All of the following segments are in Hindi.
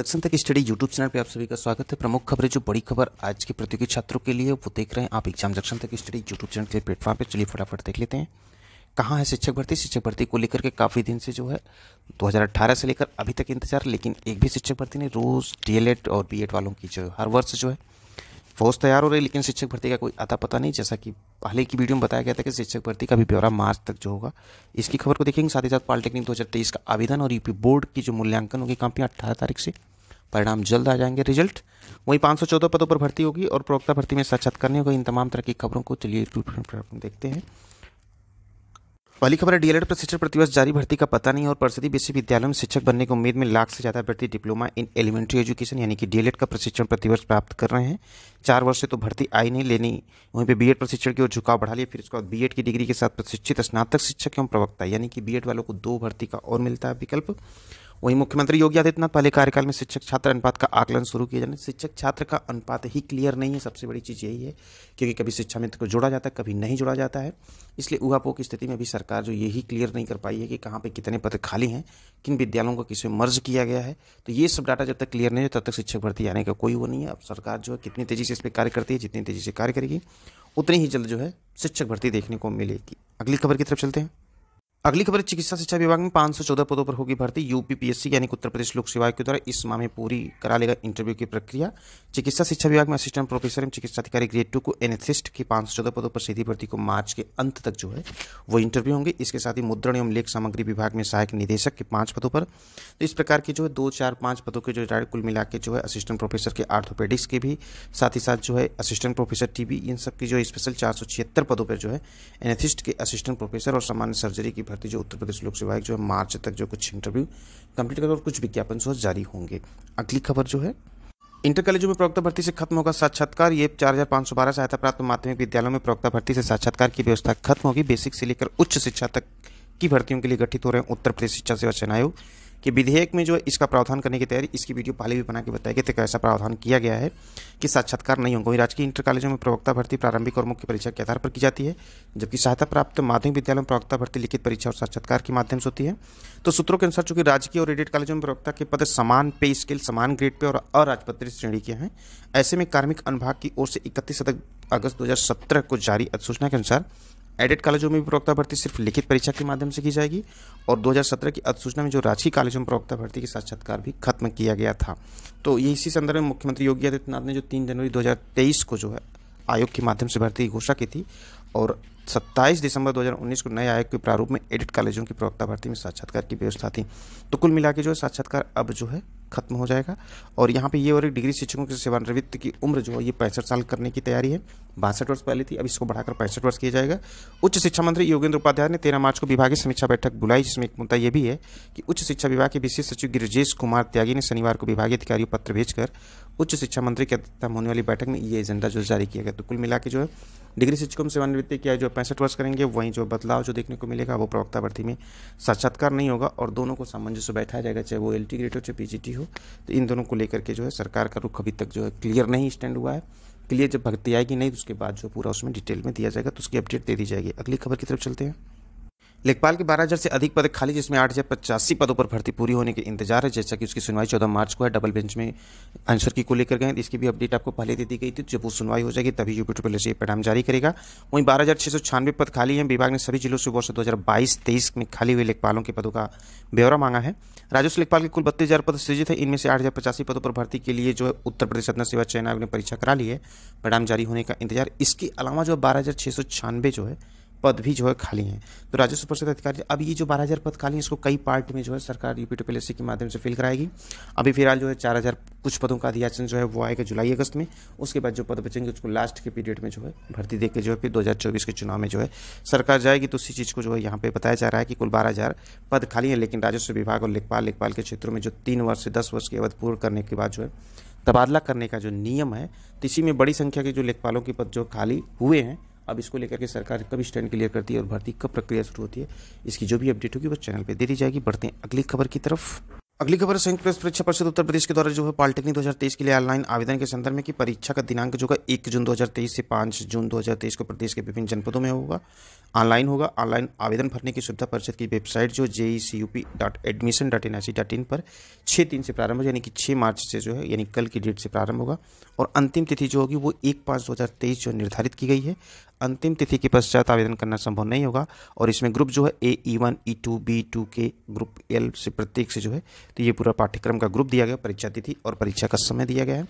दक्षिण तक स्टडी यूट्यूब चैनल पे आप सभी का स्वागत है प्रमुख खबरें जो बड़ी खबर आज के प्रतियोगी छात्रों के लिए वो देख रहे हैं आप एग्जाम जक्शन तक स्टडी यूट्यूब चैनल के प्लेटफॉर्म पे चलिए फटाफट देख लेते हैं कहाँ है शिक्षक भर्ती शिक्षक भर्ती को लेकर के काफ़ी दिन से जो है 2018 से लेकर अभी तक इंतजार लेकिन एक भी शिक्षक भर्ती ने रोज़ डीएलएड और बी वालों की जो हर वर्ष जो है फौज तैयार हो रही लेकिन शिक्षक भर्ती का कोई आता पता नहीं जैसा कि पहले की वीडियो में बताया गया था कि शिक्षक भर्ती का भी ब्यौरा मार्च तक जो होगा इसकी खबर को देखेंगे साथ ही साथ पॉलिटेक्निक दो का आवेदन और यूपी बोर्ड की जो मूल्यांकन होगी कांपियाँ अट्ठारह तारीख से परिणाम जल्द आ जाएंगे रिजल्ट वहीं 514 पदों पर भर्ती होगी और प्रवक्ता भर्ती में साक्षात करनी होगी इन तमाम तरह की खबरों को चलिए देखते हैं पहली खबर है डीएलएड पर शिक्षक प्रतिवर्ष जारी भर्ती का पता नहीं और प्रसिद्धि विश्वविद्यालय में शिक्षक बनने की उम्मीद में लाख से ज़्यादा अभ्यर्थी डिप्लोमा इन एलिमेंट्री एजुकेशन यानी कि डीएलएड का प्रशिक्षण प्रतिवर्ष प्राप्त कर रहे हैं चार वर्ष से तो भर्ती आई नहीं लेनी वहीं पे बीएड प्रशिक्षण की ओर झुकाव बढ़ा लिया फिर उसके बाद बीएड की डिग्री के साथ प्रशिक्षित स्नातक शिक्षक एवं प्रवक्ता यानी कि बीएड वालों को दो भर्ती का और मिलता है विकल्प वहीं मुख्यमंत्री योगी आदित्यनाथ पहले कार्यकाल में शिक्षक छात्र अनुपात का आकलन शुरू किया जाने शिक्षक छात्र का अनुपात ही क्लियर नहीं है सबसे बड़ी चीज़ यही है क्योंकि कभी शिक्षा मित्र को जोड़ा जाता है कभी नहीं जोड़ा जाता है इसलिए उहापो की स्थिति में भी सरकार जो यही क्लियर नहीं कर पाई है कि कहाँ पर कितने पद खाली हैं किन विद्यालयों को किसमें मर्ज किया गया है तो ये सब डाटा जब तक क्लियर नहीं है तब तक शिक्षक भर्ती आने का कोई वो नहीं है अब सरकार जो है कितनी तेज़ी से इस पर कार्य करती है जितनी तेज़ी से कार्य करेगी उतनी ही जल्द जो है शिक्षक भर्ती देखने को मिलेगी अगली खबर की तरफ चलते हैं अगली खबर चिकित्सा शिक्षा विभाग में 514 पदों पर होगी भर्ती यूपीपीएससी यानी उत्तर प्रदेश लोक सेवा के द्वारा इस माह में पूरी करा लेगा इंटरव्यू की प्रक्रिया चिकित्सा शिक्षा विभाग में असिस्टेंट प्रोफेसर एवं चिकित्सा अधिकारी ग्रेड टू को एनेथिस्ट की 514 पदों पर सीधी भर्ती को मार्च के अंत तक जो है वो इंटरव्यू होंगे इसके साथ ही मुद्रण एवं लेख सामग्री विभाग में सहायक निदेशक के पांच पदों पर तो इस प्रकार के जो है दो चार पांच पदों के जो रिटायर्ड कुल मिला के जो है असिस्टेंट प्रोफेसर के आर्थोपेडिक्स के भी साथ ही साथ जो है असिस्टेंट प्रोफेसर टीबी इन सबकी जो स्पेशल चार पदों पर जो है एनेथिस्ट के असिस्टेंट प्रोफेसर और सामान्य सर्जरी भर्ती जो उत्तर प्रदेश लोक सेवा जो है मार्च तक जो कुछ इंटरव्यू कंप्लीट करेगा और कुछ विज्ञापन जो जारी होंगे अगली खबर जो है इंटर कॉलेजों में प्रवक्ता भर्ती से खत्म होगा साक्षात्कार ये चार हजार पांच सौ बारह सहायता प्राप्त माध्यमिक विद्यालयों में प्रवक्ता भर्ती से साक्षात्कार की व्यवस्था खत्म होगी बेसिक से लेकर उच्च शिक्षा तक की भर्तियों के लिए गठित हो रहे हैं उत्तर प्रदेश शिक्षा सेवा चयन आयोग कि विधेयक में जो इसका प्रावधान करने की तैयारी इसकी वीडियो पहले भी बना के बताया गया था कैसा प्रावधान किया गया है कि साक्षात्कार नहीं होंगे राजकीय इंटर कॉलेजों में प्रवक्ता भर्ती प्रारंभिक और मुख्य परीक्षा के आधार पर की जाती है जबकि सहायता प्राप्त माध्यमिक विद्यालय में प्रवक्ता भर्ती लिखित परीक्षा और साक्षात्कार के माध्यम से होती है तो सूत्रों के अनुसार चूंकि राजकीय और एडेड कॉलेजों में प्रवक्ता के पद समान पे स्केल समान ग्रेड पे और अराजपत्रित श्रेणी के हैं ऐसे में कार्मिक अनुभाग की ओर से इकतीस अगस्त दो को जारी अधिसूचना के अनुसार एडेड कॉलेजों में भी प्रवक्ता भर्ती सिर्फ लिखित परीक्षा के माध्यम से की जाएगी और 2017 की अधिसूचना में जो राजकीय कॉलेजों में प्रवक्ता भर्ती के साक्षात्कार भी खत्म किया गया था तो ये इसी संदर्भ में मुख्यमंत्री योगी आदित्यनाथ ने जो तीन जनवरी 2023 को जो है आयोग के माध्यम से भर्ती की घोषणा की थी और 27 दिसंबर 2019 को नए आयोग के प्रारूप में एडिट कॉलेजों की प्रवक्ता भर्ती में साक्षात्कार की व्यवस्था थी तो कुल मिला जो है साक्षात्कार अब जो है खत्म हो जाएगा और यहाँ पे ये और एक डिग्री शिक्षकों के सेवानिवृत्ति की उम्र जो है ये पैंसठ साल करने की तैयारी है बासठ वर्ष पहले थी अब इसको बढ़ाकर पैंसठ वर्ष किया जाएगा उच्च शिक्षा मंत्री योगेंद्र उपाध्याय ने तेरह मार्च को विभागीय समीक्षा बैठक बुलाई जिसमें एक मुद्दा यह भी है कि उच्च शिक्षा विभाग के विशेष सचिव गिरिजेश कुमार त्यागी ने शनिवार को विभागीय अधिकारियों पत्र भेजकर उच्च शिक्षा मंत्री की अध्यक्षता में होने वाली बैठक में ये एजेंडा जो जारी किया गया तो कुल मिला के जो है डिग्री शिक्षकों में सेवानिवृत्ति किया जो पैंसठ वर्ष करेंगे वहीं जो बदलाव जो देखने को मिलेगा वो प्रवक्ता भर्ती में साक्षात्कार नहीं होगा और दोनों को सामंजस्य बैठाया जाएगा चाहे वो एल टी ग्रेड हो चाहे पी हो हो तो इन दोनों को लेकर के जो है सरकार का रुख अभी तक जो है क्लियर नहीं स्टैंड हुआ है क्लियर जब भक्ति आएगी नहीं तो उसके बाद जो पूरा उसमें डिटेल में दिया जाएगा तो उसकी अपडेट दे दी जाएगी अगली खबर की तरफ चलते हैं लेखपाल के बारह हज़ार से अधिक पद खाली जिसमें आठ हज़ार पचासी पदों पर भर्ती पूरी होने के इंतजार है जैसा कि उसकी सुनवाई चौदह मार्च को है डबल बेंच में आंसर की को लेकर गए इसकी भी अपडेट आपको पहले दे दी गई थी तो जब वो सुनवाई हो जाएगी तभी यूपी ट्रिपल एसी परिणाम जारी करेगा वहीं बारह हज़ार सौ पद खाली हैं विभाग ने सभी जिलों से वर्ष दो हज़ार बाईस तेईस में खाली हुए लेखपालों के पदों का ब्यौरा मांगा है राजस्व लेखपाल के कुल बत्तीस हज़ार पद सृजित है इनमें से आठ हज़ार पचासी पदों पर भर्ती के लिए जो है उत्तर प्रदेश रत्न सेवा चयन आयोग ने परीक्षा करा ली है परिणाम जारी होने का इंतजार इसके अलावा जो बारह हज़ार सौ छियानवे जो है पद भी जो है खाली हैं तो राजस्व परिषद अधिकारी अब ये जो बारह हज़ार पद खाली हैं इसको कई पार्ट में जो है सरकार यूपी पी के माध्यम से फिल कराएगी अभी फिलहाल जो है चार हज़ार कुछ पदों का अधियाचन जो है वो आएगा जुलाई अगस्त में उसके बाद जो पद बचेंगे उसको लास्ट के पीरियड में जो है भर्ती देकर जो है फिर दो के चुनाव में जो है सरकार जाएगी तो उसी चीज़ को जो है यहाँ पर बताया जा रहा है कि कुल बारह पद खाली हैं लेकिन राजस्व विभाग और लेखपाल लेखपाल के क्षेत्रों में जो तीन वर्ष से दस वर्ष की अवधि पूर्ण करने के बाद जो है तबादला करने का जो नियम है तो इसी में बड़ी संख्या के जो लेखपालों के पद जो खाली हुए हैं अब इसको लेकर के सरकार कब स्टैंड क्लियर करती है और भर्ती कब प्रक्रिया शुरू होती है इसकी जो भी अपडेट होगी वो चैनल पर दे दी जाएगी बढ़ते हैं अगली खबर की तरफ अगली खबर संयुक्त प्रेस परीक्षा परिषद उत्तर प्रदेश के द्वारा जो है पॉलिटेक्निक 2023 के लिए ऑनलाइन आवेदन के संदर्भ में कि परीक्षा का दिनांक जो है एक जून 2023 से पाँच जून 2023 को प्रदेश के विभिन्न जनपदों में होगा ऑनलाइन होगा ऑनलाइन आवेदन भरने की सुविधा परिषद की वेबसाइट जो J dot admission dot N I C पर छः तीन से प्रारंभ यानी कि छः मार्च से जो है यानी कल की डेट से प्रारंभ होगा और अंतिम तिथि जो होगी वो एक पाँच दो हज़ार तेईस जो निर्धारित की गई है अंतिम तिथि के पश्चात आवेदन करना संभव नहीं होगा और इसमें ग्रुप जो है A E one E two B two के ग्रुप एल से प्रत्येक से जो है तो ये पूरा पाठ्यक्रम का ग्रुप दिया गया परीक्षा तिथि और परीक्षा का समय दिया गया है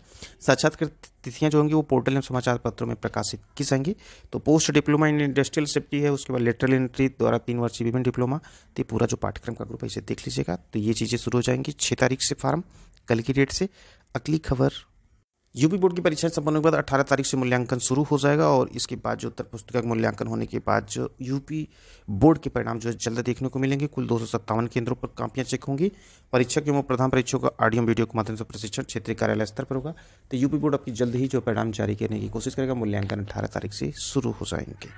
साक्षात्कार तिथियाँ जो होंगी वो पोर्टल एवं समाचार पत्रों में प्रकाशित की जाएंगी तो post diploma in industrial safety है उसके बाद लेटरल एंट्री द्वारा तीन वर्षीय विभिन्न डिप्लोमा तो पूरा जो पाठ्यक्रम का ग्रुप है इसे देख लीजिएगा तो ये चीज़ें शुरू हो जाएंगी छः तारीख से फार्म कल की डेट से अगली खबर यूपी बोर्ड की परीक्षाएं संपन्न होने के बाद अठारह तारीख से मूल्यांकन शुरू हो जाएगा और इसके बाद जो उत्तर पुस्तिका का मूल्यांकन होने के बाद जो यूपी बोर्ड के परिणाम जो है जल्द देखने को मिलेंगे कुल दो केंद्रों पर कापियाँ चेक होंगी परीक्षक एवं प्रधान परीक्षकों का ऑडियो वीडियो के माध्यम से प्रशिक्षण क्षेत्रीय कार्यालय स्तर पर होगा तो यूपी बोर्ड आपकी जल्द ही जो परिणाम जारी करने की कोशिश करेगा मूल्यांकन अठारह तारीख से शुरू हो जाएंगे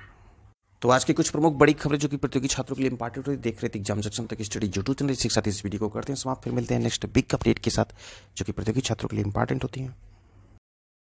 तो आज के कुछ प्रमुख बड़ी खबरें जो कि प्रतियोगी छात्रों के लिए इंपॉर्टेंट होती देख रहे थे एग्जाम सेक्शन तक स्टडी यूट्यूब चैनल इसके साथ इस वीडियो को करते हैं समाप्त फिर मिलते हैं नेक्स्ट बिग अपडेट के साथ जो कि प्रतियोगी छात्रों के लिए इंपॉर्टेंट होती है